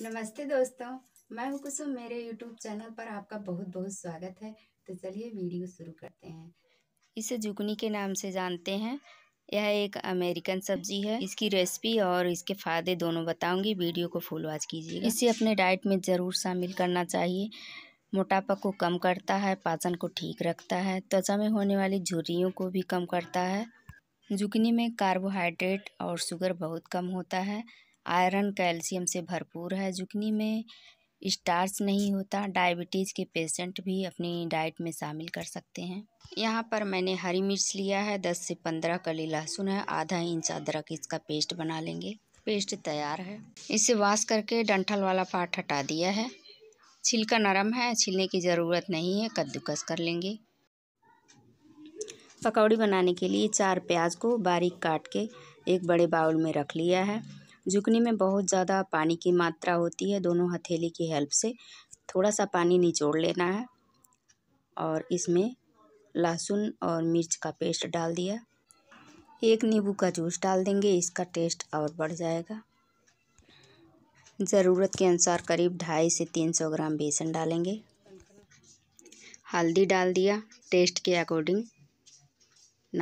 नमस्ते दोस्तों मैं हूं कुसुम मेरे यूट्यूब चैनल पर आपका बहुत बहुत स्वागत है तो चलिए वीडियो शुरू करते हैं इसे जुगनी के नाम से जानते हैं यह एक अमेरिकन सब्जी है इसकी रेसिपी और इसके फ़ायदे दोनों बताऊंगी वीडियो को फुल वॉच कीजिए इसे अपने डाइट में ज़रूर शामिल करना चाहिए मोटापा को कम करता है पाचन को ठीक रखता है त्वचा में होने वाली झुर्रियों को भी कम करता है जुकनी में कार्बोहाइड्रेट और शुगर बहुत कम होता है आयरन कैल्शियम से भरपूर है जुकनी में स्टार्च नहीं होता डायबिटीज़ के पेशेंट भी अपनी डाइट में शामिल कर सकते हैं यहाँ पर मैंने हरी मिर्च लिया है दस से पंद्रह कली लहसुन है आधा इंच अदरक इसका पेस्ट बना लेंगे पेस्ट तैयार है इसे वाश करके डंठल वाला पार्ट हटा दिया है छिलका नरम है छिलने की ज़रूरत नहीं है कद्दूकस कर लेंगे पकौड़ी बनाने के लिए चार प्याज को बारीक काट के एक बड़े बाउल में रख लिया है झुकनी में बहुत ज़्यादा पानी की मात्रा होती है दोनों हथेली की हेल्प से थोड़ा सा पानी निचोड़ लेना है और इसमें लहसुन और मिर्च का पेस्ट डाल दिया एक नींबू का जूस डाल देंगे इसका टेस्ट और बढ़ जाएगा ज़रूरत के अनुसार करीब ढाई से तीन सौ ग्राम बेसन डालेंगे हल्दी डाल दिया टेस्ट के अकॉर्डिंग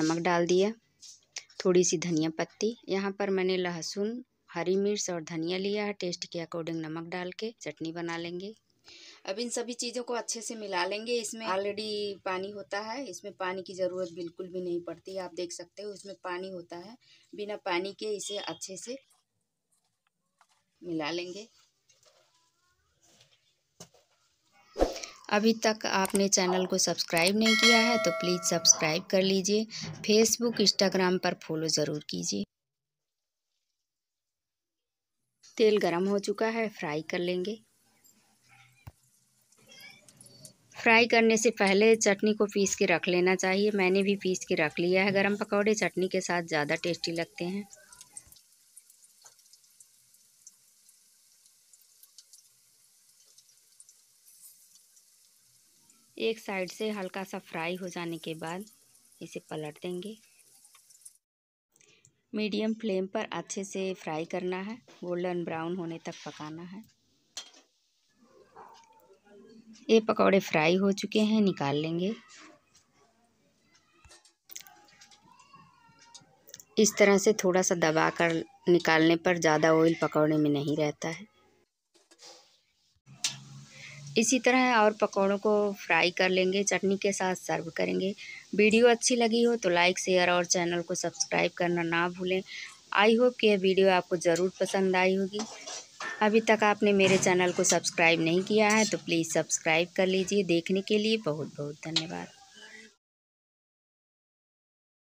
नमक डाल दिया थोड़ी सी धनिया पत्ती यहाँ पर मैंने लहसुन हरी मिर्च और धनिया लिया है टेस्ट के अकॉर्डिंग नमक डाल के चटनी बना लेंगे अब इन सभी चीज़ों को अच्छे से मिला लेंगे इसमें ऑलरेडी पानी होता है इसमें पानी की ज़रूरत बिल्कुल भी नहीं पड़ती आप देख सकते हो इसमें पानी होता है बिना पानी के इसे अच्छे से मिला लेंगे अभी तक आपने चैनल को सब्सक्राइब नहीं किया है तो प्लीज़ सब्सक्राइब कर लीजिए फेसबुक इंस्टाग्राम पर फॉलो ज़रूर कीजिए तेल गरम हो चुका है फ्राई कर लेंगे फ्राई करने से पहले चटनी को पीस के रख लेना चाहिए मैंने भी पीस के रख लिया है गरम पकौड़े चटनी के साथ ज़्यादा टेस्टी लगते हैं एक साइड से हल्का सा फ्राई हो जाने के बाद इसे पलट देंगे मीडियम फ्लेम पर अच्छे से फ्राई करना है गोल्डन ब्राउन होने तक पकाना है ये पकौड़े फ्राई हो चुके हैं निकाल लेंगे इस तरह से थोड़ा सा दबा कर निकालने पर ज़्यादा ऑयल पकौड़े में नहीं रहता है इसी तरह और पकौड़ों को फ्राई कर लेंगे चटनी के साथ सर्व करेंगे वीडियो अच्छी लगी हो तो लाइक शेयर और चैनल को सब्सक्राइब करना ना भूलें आई होप कि यह वीडियो आपको ज़रूर पसंद आई होगी अभी तक आपने मेरे चैनल को सब्सक्राइब नहीं किया है तो प्लीज़ सब्सक्राइब कर लीजिए देखने के लिए बहुत बहुत धन्यवाद